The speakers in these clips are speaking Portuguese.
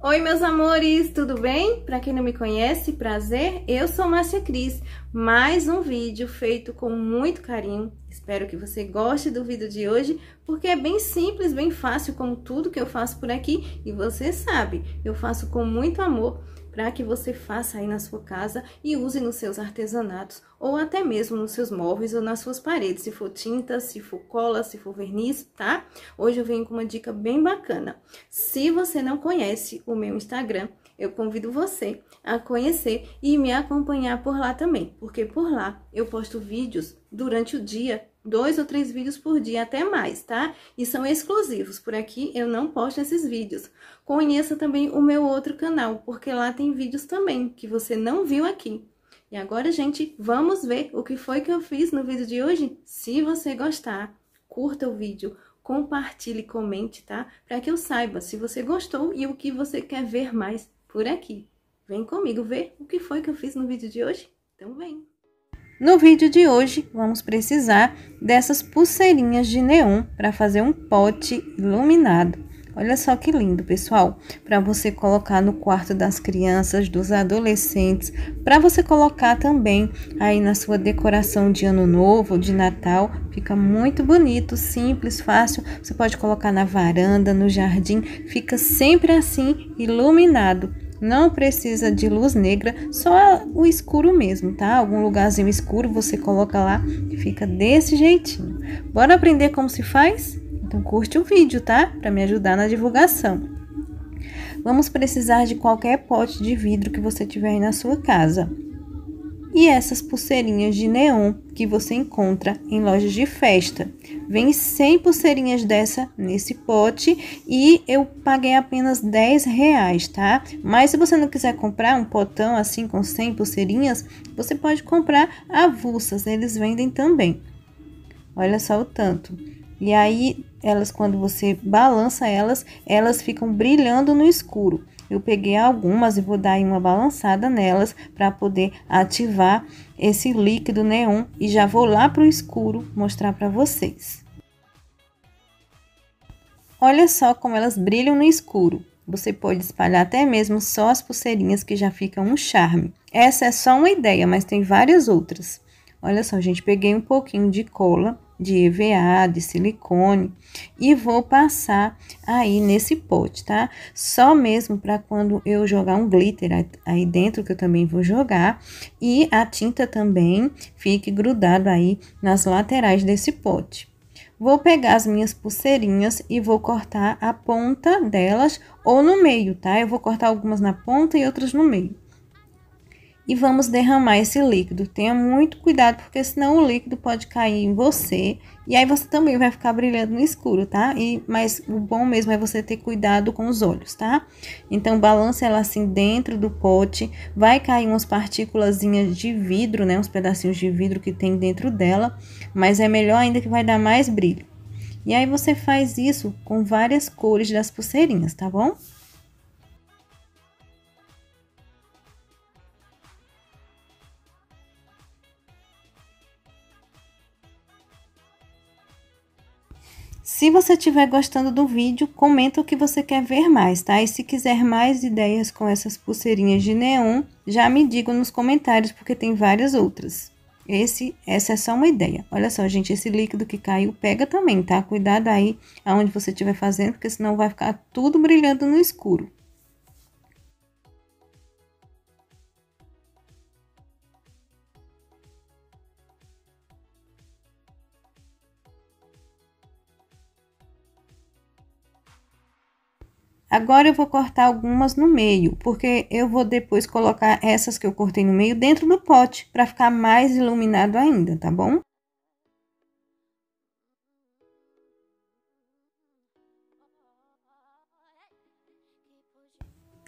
Oi, meus amores, tudo bem? Para quem não me conhece, prazer, eu sou Márcia Cris. Mais um vídeo feito com muito carinho. Espero que você goste do vídeo de hoje, porque é bem simples, bem fácil, como tudo que eu faço por aqui. E você sabe, eu faço com muito amor para que você faça aí na sua casa e use nos seus artesanatos ou até mesmo nos seus móveis ou nas suas paredes, se for tinta, se for cola, se for verniz, tá? Hoje eu venho com uma dica bem bacana. Se você não conhece o meu Instagram, eu convido você a conhecer e me acompanhar por lá também, porque por lá eu posto vídeos durante o dia dois ou três vídeos por dia, até mais, tá? E são exclusivos, por aqui eu não posto esses vídeos. Conheça também o meu outro canal, porque lá tem vídeos também que você não viu aqui. E agora, gente, vamos ver o que foi que eu fiz no vídeo de hoje? Se você gostar, curta o vídeo, compartilhe, comente, tá? Para que eu saiba se você gostou e o que você quer ver mais por aqui. Vem comigo ver o que foi que eu fiz no vídeo de hoje? Então vem! No vídeo de hoje, vamos precisar dessas pulseirinhas de neon para fazer um pote iluminado. Olha só que lindo, pessoal, para você colocar no quarto das crianças, dos adolescentes, para você colocar também aí na sua decoração de ano novo, de Natal, fica muito bonito, simples, fácil. Você pode colocar na varanda, no jardim, fica sempre assim iluminado. Não precisa de luz negra, só o escuro mesmo, tá? Algum lugarzinho escuro você coloca lá e fica desse jeitinho. Bora aprender como se faz? Então curte o vídeo, tá? Para me ajudar na divulgação. Vamos precisar de qualquer pote de vidro que você tiver aí na sua casa. E essas pulseirinhas de neon que você encontra em lojas de festa. Vem 100 pulseirinhas dessa nesse pote e eu paguei apenas 10 reais, tá? Mas se você não quiser comprar um potão assim com 100 pulseirinhas, você pode comprar avulsas, eles vendem também. Olha só o tanto. E aí, elas quando você balança elas, elas ficam brilhando no escuro. Eu peguei algumas e vou dar aí uma balançada nelas para poder ativar esse líquido neon e já vou lá para o escuro mostrar para vocês. Olha só como elas brilham no escuro. Você pode espalhar até mesmo só as pulseirinhas que já ficam um charme. Essa é só uma ideia, mas tem várias outras. Olha só, gente, peguei um pouquinho de cola de EVA, de silicone, e vou passar aí nesse pote, tá? Só mesmo para quando eu jogar um glitter aí dentro, que eu também vou jogar, e a tinta também fique grudada aí nas laterais desse pote. Vou pegar as minhas pulseirinhas e vou cortar a ponta delas ou no meio, tá? Eu vou cortar algumas na ponta e outras no meio e vamos derramar esse líquido. Tenha muito cuidado, porque senão o líquido pode cair em você e aí você também vai ficar brilhando no escuro, tá? E, mas o bom mesmo é você ter cuidado com os olhos, tá? Então balance ela assim dentro do pote, vai cair umas partículas de vidro, né? Uns pedacinhos de vidro que tem dentro dela, mas é melhor ainda que vai dar mais brilho. E aí você faz isso com várias cores das pulseirinhas, tá bom? Se você estiver gostando do vídeo, comenta o que você quer ver mais, tá? E se quiser mais ideias com essas pulseirinhas de neon, já me diga nos comentários, porque tem várias outras. Esse, essa é só uma ideia. Olha só, gente, esse líquido que caiu, pega também, tá? Cuidado aí aonde você estiver fazendo, porque senão vai ficar tudo brilhando no escuro. Agora eu vou cortar algumas no meio, porque eu vou depois colocar essas que eu cortei no meio dentro do pote, para ficar mais iluminado ainda, tá bom?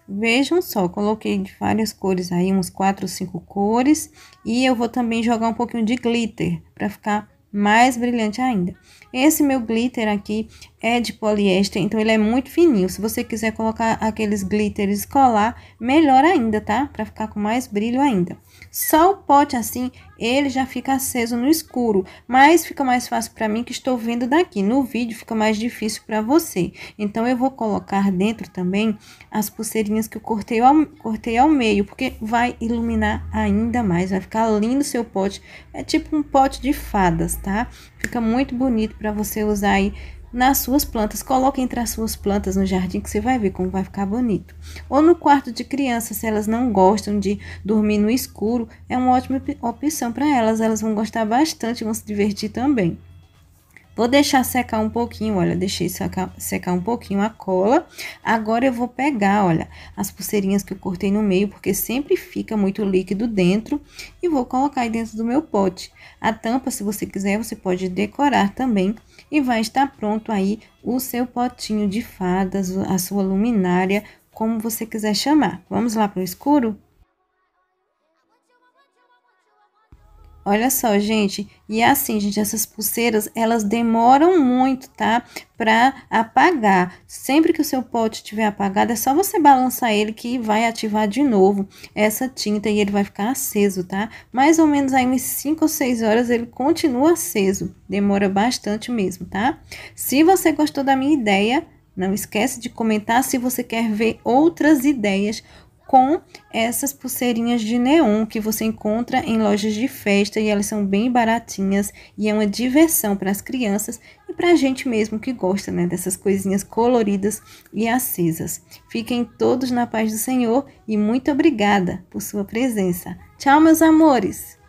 Vejam só, coloquei de várias cores aí, uns 4 ou 5 cores. E eu vou também jogar um pouquinho de glitter, para ficar mais brilhante ainda. Esse meu glitter aqui é de poliéster, então ele é muito fininho. Se você quiser colocar aqueles glitters colar, melhor ainda, tá? Pra ficar com mais brilho ainda. Só o pote assim, ele já fica aceso no escuro, mas fica mais fácil para mim que estou vendo daqui. No vídeo fica mais difícil para você. Então, eu vou colocar dentro também as pulseirinhas que eu cortei ao, cortei ao meio, porque vai iluminar ainda mais, vai ficar lindo o seu pote. É tipo um pote de fadas, tá? Fica muito bonito para você usar aí nas suas plantas. Coloque entre as suas plantas no jardim que você vai ver como vai ficar bonito. Ou no quarto de criança, se elas não gostam de dormir no escuro, é uma ótima opção para elas. Elas vão gostar bastante, vão se divertir também. Vou deixar secar um pouquinho, olha, deixei secar, secar um pouquinho a cola. Agora eu vou pegar, olha, as pulseirinhas que eu cortei no meio, porque sempre fica muito líquido dentro. E vou colocar aí dentro do meu pote. A tampa, se você quiser, você pode decorar também. E vai estar pronto aí o seu potinho de fadas, a sua luminária, como você quiser chamar. Vamos lá para o escuro? Olha só, gente, e é assim, gente, essas pulseiras, elas demoram muito, tá? Pra apagar. Sempre que o seu pote estiver apagado, é só você balançar ele que vai ativar de novo essa tinta e ele vai ficar aceso, tá? Mais ou menos aí umas 5 ou 6 horas ele continua aceso. Demora bastante mesmo, tá? Se você gostou da minha ideia, não esquece de comentar se você quer ver outras ideias com essas pulseirinhas de neon que você encontra em lojas de festa e elas são bem baratinhas e é uma diversão para as crianças e para a gente mesmo que gosta né, dessas coisinhas coloridas e acesas. Fiquem todos na paz do Senhor e muito obrigada por sua presença. Tchau, meus amores!